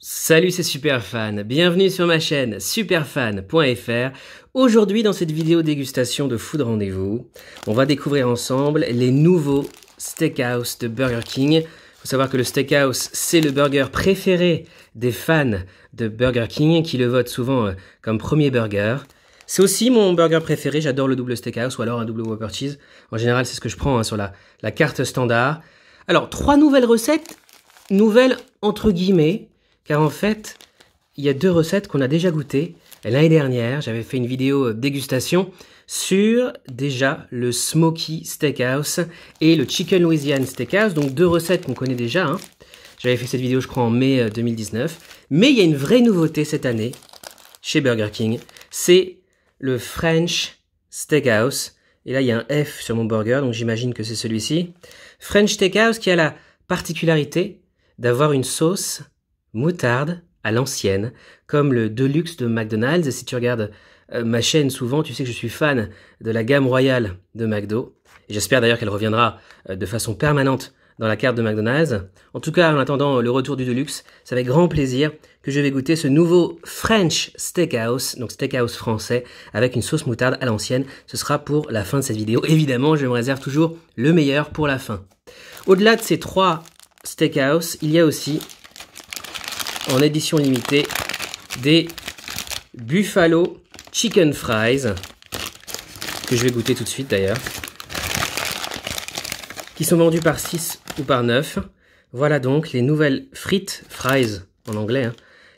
Salut c'est Superfan, bienvenue sur ma chaîne superfan.fr. Aujourd'hui dans cette vidéo dégustation de food rendez-vous, on va découvrir ensemble les nouveaux steakhouse de Burger King. Il faut savoir que le steakhouse c'est le burger préféré des fans de Burger King qui le votent souvent euh, comme premier burger. C'est aussi mon burger préféré, j'adore le double steakhouse ou alors un double Whopper cheese. En général c'est ce que je prends hein, sur la, la carte standard. Alors trois nouvelles recettes, nouvelles entre guillemets car en fait, il y a deux recettes qu'on a déjà goûtées. L'année dernière, j'avais fait une vidéo euh, dégustation sur déjà le Smoky Steakhouse et le Chicken Louisiana Steakhouse, donc deux recettes qu'on connaît déjà. Hein. J'avais fait cette vidéo, je crois, en mai 2019. Euh, Mais il y a une vraie nouveauté cette année chez Burger King, c'est le French Steakhouse. Et là, il y a un F sur mon burger, donc j'imagine que c'est celui-ci. French Steakhouse qui a la particularité d'avoir une sauce moutarde à l'ancienne, comme le Deluxe de McDonald's. Et si tu regardes euh, ma chaîne souvent, tu sais que je suis fan de la gamme royale de McDo. J'espère d'ailleurs qu'elle reviendra euh, de façon permanente dans la carte de McDonald's. En tout cas, en attendant euh, le retour du Deluxe, c'est avec grand plaisir que je vais goûter ce nouveau French Steakhouse, donc Steakhouse français, avec une sauce moutarde à l'ancienne. Ce sera pour la fin de cette vidéo. Évidemment, je me réserve toujours le meilleur pour la fin. Au-delà de ces trois Steakhouse, il y a aussi en édition limitée des Buffalo Chicken Fries, que je vais goûter tout de suite d'ailleurs, qui sont vendus par 6 ou par 9. Voilà donc les nouvelles frites fries, en anglais, hein.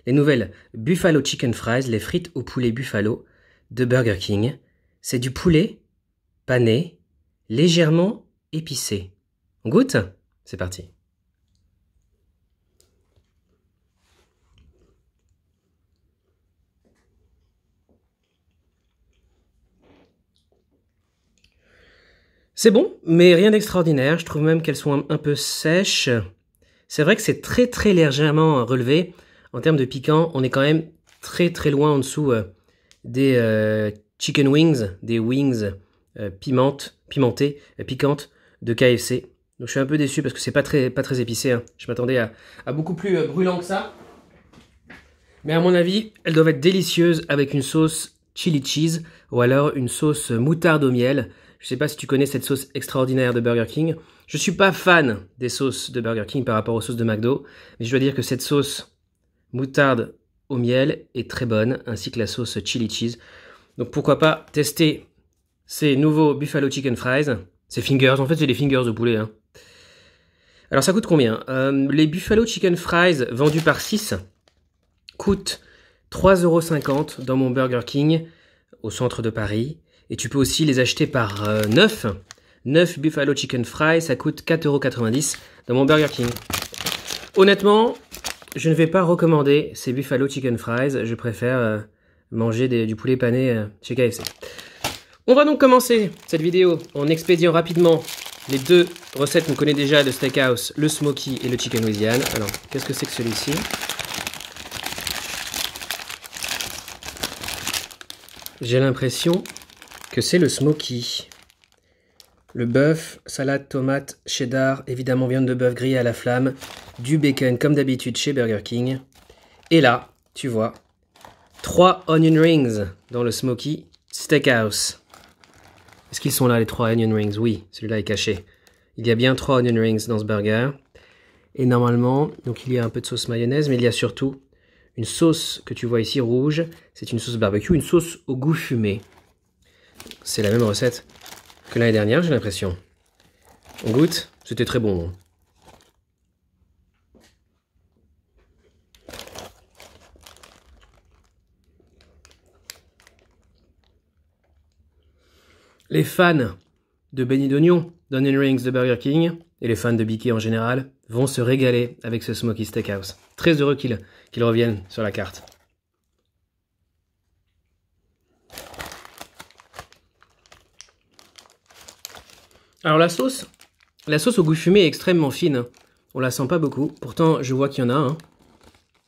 les nouvelles Buffalo Chicken Fries, les frites au poulet Buffalo de Burger King. C'est du poulet pané, légèrement épicé. On goûte C'est parti. C'est bon, mais rien d'extraordinaire. Je trouve même qu'elles sont un peu sèches. C'est vrai que c'est très très légèrement euh, relevé. En termes de piquant, on est quand même très très loin en dessous euh, des euh, chicken wings, des wings pimentées, piquantes de KFC. Donc je suis un peu déçu parce que c'est pas très, pas très épicé. Hein. Je m'attendais à, beaucoup plus brûlant que ça. Mais à mon avis, elles doivent être délicieuses avec une sauce chili cheese ou alors une sauce moutarde au miel. Je ne sais pas si tu connais cette sauce extraordinaire de Burger King. Je ne suis pas fan des sauces de Burger King par rapport aux sauces de McDo, mais je dois dire que cette sauce moutarde au miel est très bonne, ainsi que la sauce chili cheese. Donc pourquoi pas tester ces nouveaux Buffalo Chicken Fries, ces fingers, en fait c'est des fingers au poulet. Hein. Alors ça coûte combien euh, Les Buffalo Chicken Fries vendus par 6 coûtent 3,50€ dans mon Burger King au centre de Paris. Et tu peux aussi les acheter par 9. Euh, 9 Buffalo Chicken Fries, ça coûte 4,90€ dans mon Burger King. Honnêtement, je ne vais pas recommander ces Buffalo Chicken Fries. Je préfère euh, manger du poulet pané euh, chez KFC. On va donc commencer cette vidéo en expédiant rapidement les deux recettes qu'on connaît déjà de Steakhouse, le Smoky et le Chicken Louisiane. Alors, qu'est-ce que c'est que celui-ci J'ai l'impression que c'est le smoky. Le bœuf, salade, tomate, cheddar, évidemment viande de bœuf grillée à la flamme, du bacon comme d'habitude chez Burger King. Et là, tu vois, trois onion rings dans le smoky steakhouse. Est-ce qu'ils sont là les trois onion rings Oui, celui-là est caché. Il y a bien trois onion rings dans ce burger. Et normalement, donc il y a un peu de sauce mayonnaise, mais il y a surtout une sauce que tu vois ici rouge. C'est une sauce barbecue, une sauce au goût fumé. C'est la même recette que l'année dernière, j'ai l'impression. On goûte, c'était très bon. Hein. Les fans de Benny d'Oignon, d'Onion Rings de Burger King, et les fans de Biquet en général, vont se régaler avec ce Smoky Steakhouse. Très heureux qu'il reviennent revienne sur la carte. Alors la sauce, la sauce au goût fumé est extrêmement fine. On la sent pas beaucoup. Pourtant, je vois qu'il y en a.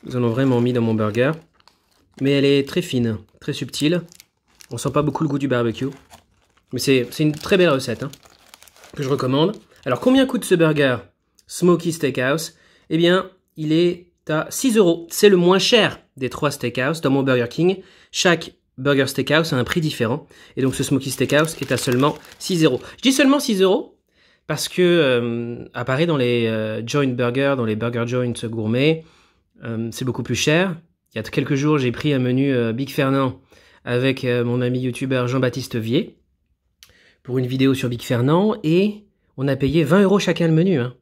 Ils hein. en ont vraiment mis dans mon burger. Mais elle est très fine, très subtile. On sent pas beaucoup le goût du barbecue. Mais c'est une très belle recette hein, que je recommande. Alors combien coûte ce burger Smoky Steakhouse Eh bien, il est à 6 euros. C'est le moins cher des trois steakhouse dans mon Burger King. Chaque Burger Steakhouse à un prix différent. Et donc ce Smoky Steakhouse est à seulement 6 euros. Je dis seulement 6 euros parce que euh, dans les euh, joint burgers, dans les burger joints gourmets, euh, c'est beaucoup plus cher. Il y a quelques jours, j'ai pris un menu Big Fernand avec mon ami youtubeur Jean-Baptiste Vier pour une vidéo sur Big Fernand et on a payé 20 euros chacun le menu. Hein.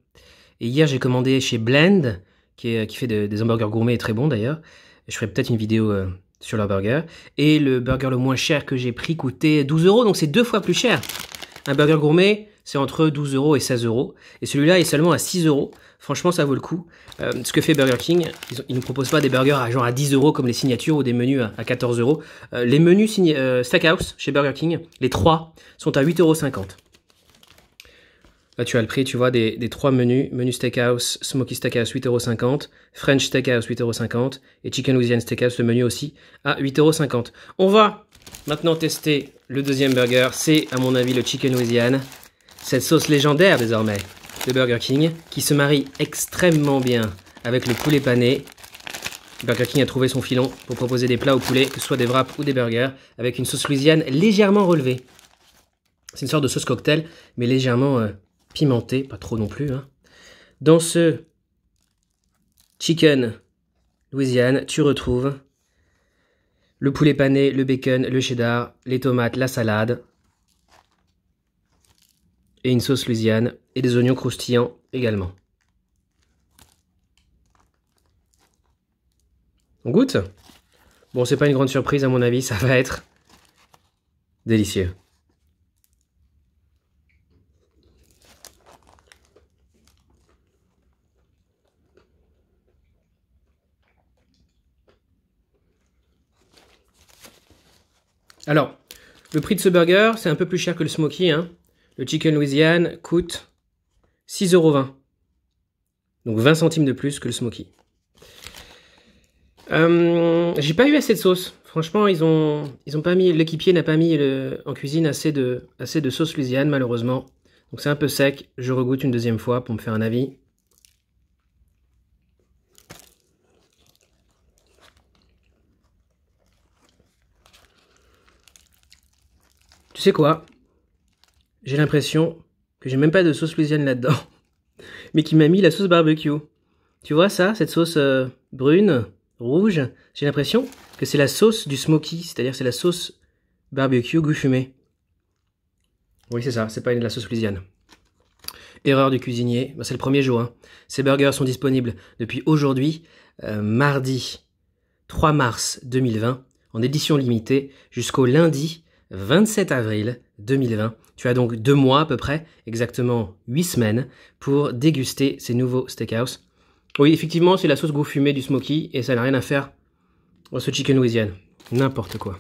Et hier, j'ai commandé chez Blend, qui, fait des hamburgers gourmets très bons d'ailleurs. Je ferai peut-être une vidéo sur leur burger. Et le burger le moins cher que j'ai pris coûtait 12 euros, donc c'est deux fois plus cher. Un burger gourmet, c'est entre 12 euros et 16 euros. Et celui-là est seulement à 6 euros. Franchement, ça vaut le coup. Euh, ce que fait Burger King, ils, ne proposent pas des burgers à genre à 10 euros comme les signatures ou des menus à, 14 euros. Euh, les menus euh, Stackhouse chez Burger King, les trois sont à 8 euros. Bah, tu as le prix, tu vois, des, trois menus. Menu Steakhouse, Smoky Steakhouse, 8,50€. French Steakhouse, 8,50€. Et Chicken Louisian Steakhouse, le menu aussi, à 8,50€. On va maintenant tester le deuxième burger. C'est, à mon avis, le Chicken Louisian. Cette sauce légendaire, désormais, de Burger King, qui se marie extrêmement bien avec le poulet pané. Burger King a trouvé son filon pour proposer des plats au poulet, que ce soit des wraps ou des burgers, avec une sauce Louisiane légèrement relevée. C'est une sorte de sauce cocktail, mais légèrement... Euh, pimenté, pas trop non plus. Hein. Dans ce chicken Louisiane, tu retrouves le poulet pané, le bacon, le cheddar, les tomates, la salade, et une sauce Louisiane, et des oignons croustillants également. On goûte Bon, c'est pas une grande surprise à mon avis, ça va être délicieux. Alors, le prix de ce burger, c'est un peu plus cher que le smoky. Hein. Le chicken Louisiane coûte 6,20€. Donc 20 centimes de plus que le smoky. Hum, j'ai pas eu assez de sauce. Franchement, ils ont, ils ont pas mis, l'équipier n'a pas mis en cuisine assez de, assez de sauce Louisiane, malheureusement. Donc c'est un peu sec. Je regoute une deuxième fois pour me faire un avis. Tu sais quoi J'ai l'impression que j'ai même pas de sauce louisiane là-dedans, mais qui m'a mis la sauce barbecue. Tu vois ça, cette sauce euh, brune, rouge J'ai l'impression que c'est la sauce du smoky, c'est-à-dire c'est la sauce barbecue goût fumé. Oui, c'est ça, c'est pas de la sauce louisiane. Erreur du cuisinier, bah, c'est le premier jour. Hein. Ces burgers sont disponibles depuis aujourd'hui, euh, mardi 3 mars 2020, en édition limitée, jusqu'au lundi 27 avril 2020. Tu as donc deux mois à peu près, exactement huit semaines, pour déguster ces nouveaux steakhouse. Oui, effectivement, c'est la sauce goût fumé du smoky et ça n'a rien à faire au ce chicken Louisian. N'importe quoi.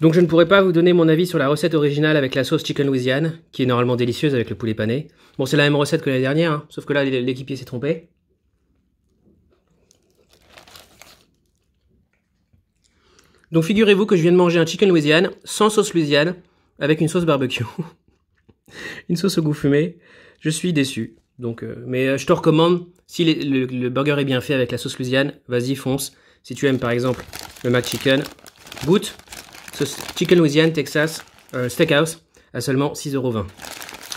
Donc je ne pourrais pas vous donner mon avis sur la recette originale avec la sauce chicken Louisian, qui est normalement délicieuse avec le poulet pané. Bon, c'est la même recette que la dernière, hein, sauf que là, l'équipier s'est trompé. Donc figurez-vous que je viens de manger un chicken Louisiane sans sauce Louisiane avec une sauce barbecue. une sauce au goût fumé. Je suis déçu. Donc, euh, mais euh, je te recommande, si le, burger est bien fait avec la sauce Louisiane, vas-y, fonce. Si tu aimes par exemple le McChicken, goûte. ce chicken Louisiane, Texas, euh, Steakhouse, à seulement 6,20€.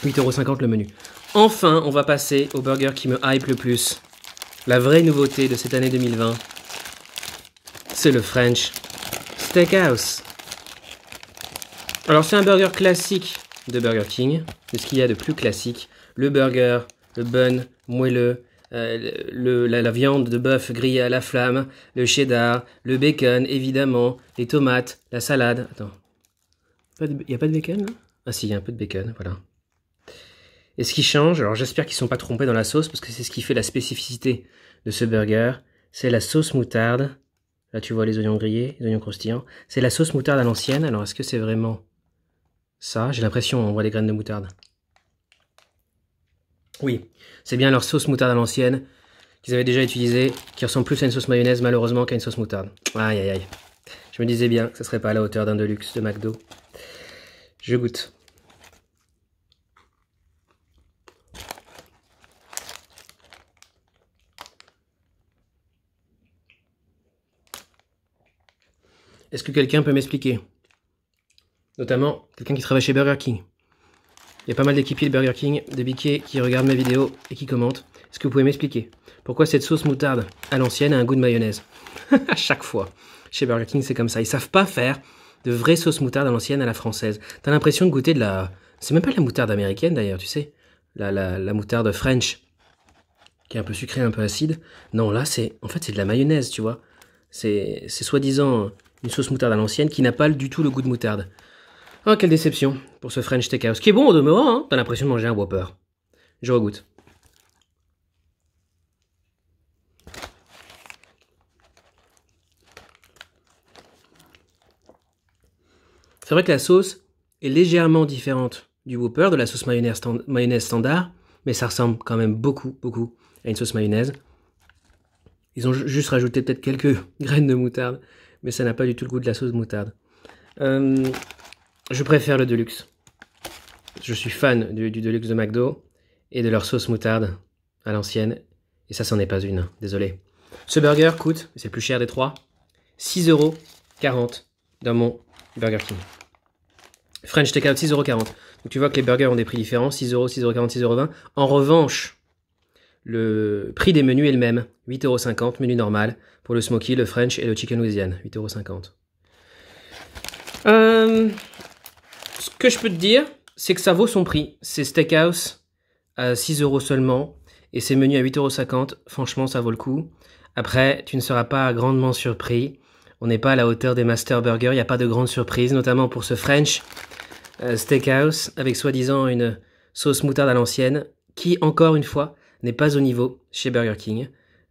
8,50€ le menu. Enfin, on va passer au burger qui me hype le plus. La vraie nouveauté de cette année 2020, c'est le French Steakhouse. Alors c'est un burger classique de Burger King, c'est ce qu'il y a de plus classique. Le burger, le bun moelleux, euh, la, la, viande de bœuf grillée à la flamme, le cheddar, le bacon évidemment, les tomates, la salade. Attends, il n'y a pas de bacon là Ah si, il y a un peu de bacon, voilà. Et ce qui change, alors j'espère qu'ils ne sont pas trompés dans la sauce parce que c'est ce qui fait la spécificité de ce burger, c'est la sauce moutarde Là, tu vois les oignons grillés, les oignons croustillants. C'est la sauce moutarde à l'ancienne. Alors, est-ce que c'est vraiment ça J'ai l'impression, on voit des graines de moutarde. Oui, c'est bien leur sauce moutarde à l'ancienne qu'ils avaient déjà utilisée, qui ressemble plus à une sauce mayonnaise malheureusement qu'à une sauce moutarde. Aïe aïe aïe. Je me disais bien que ce serait pas à la hauteur d'un Deluxe de McDo. Je goûte. Est-ce que quelqu'un peut m'expliquer Notamment quelqu'un qui travaille chez Burger King. Il y a pas mal d'équipiers de Burger King, de biquets qui regardent mes vidéos et qui commentent. Est-ce que vous pouvez m'expliquer pourquoi cette sauce moutarde à l'ancienne a un goût de mayonnaise À chaque fois. Chez Burger King, c'est comme ça. Ils savent pas faire de vraie sauce moutarde à l'ancienne à la française. T'as l'impression de goûter de la. C'est même pas la moutarde américaine d'ailleurs, tu sais. La, la, la moutarde French, qui est un peu sucrée, un peu acide. Non, là, c'est. En fait, c'est de la mayonnaise, tu vois. C'est soi-disant une sauce moutarde à l'ancienne qui n'a pas du tout le goût de moutarde. Oh, quelle déception pour ce French Steakhouse, qui est bon au demeurant, hein. t'as l'impression de manger un Whopper. Je regoute. C'est vrai que la sauce est légèrement différente du Whopper, de la sauce mayonnaise, mayonnaise standard, mais ça ressemble quand même beaucoup, beaucoup à une sauce mayonnaise. Ils ont juste rajouté peut-être quelques graines de moutarde mais ça n'a pas du tout le goût de la sauce moutarde. Euh, je préfère le Deluxe. Je suis fan du, Deluxe de McDo et de leur sauce moutarde à l'ancienne. Et ça, c'en est pas une, hein, désolé. Ce burger coûte, c'est le plus cher des trois, 6,40€ dans mon Burger King. French Takeout, 6,40€. Donc tu vois que les burgers ont des prix différents, 6€, 6,40€, 6,20€. En revanche, le prix des menus est le même, 8,50€, menu normal, pour le smoky, le french et le chicken Louisiana, 8,50€. Euh, ce que je peux te dire, c'est que ça vaut son prix. C'est steakhouse à 6€ seulement, et c'est menus à 8,50€, franchement ça vaut le coup. Après, tu ne seras pas grandement surpris. On n'est pas à la hauteur des Master Burger, il n'y a pas de grande surprise, notamment pour ce French euh, Steakhouse, avec soi-disant une sauce moutarde à l'ancienne, qui, encore une fois, n'est pas au niveau chez Burger King.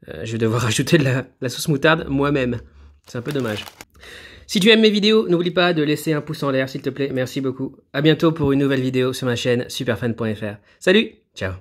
Euh, je vais devoir ajouter de la, la sauce moutarde moi-même. C'est un peu dommage. Si tu aimes mes vidéos, n'oublie pas de laisser un pouce en l'air, s'il te plaît. Merci beaucoup. À bientôt pour une nouvelle vidéo sur ma chaîne superfan.fr. Salut, ciao.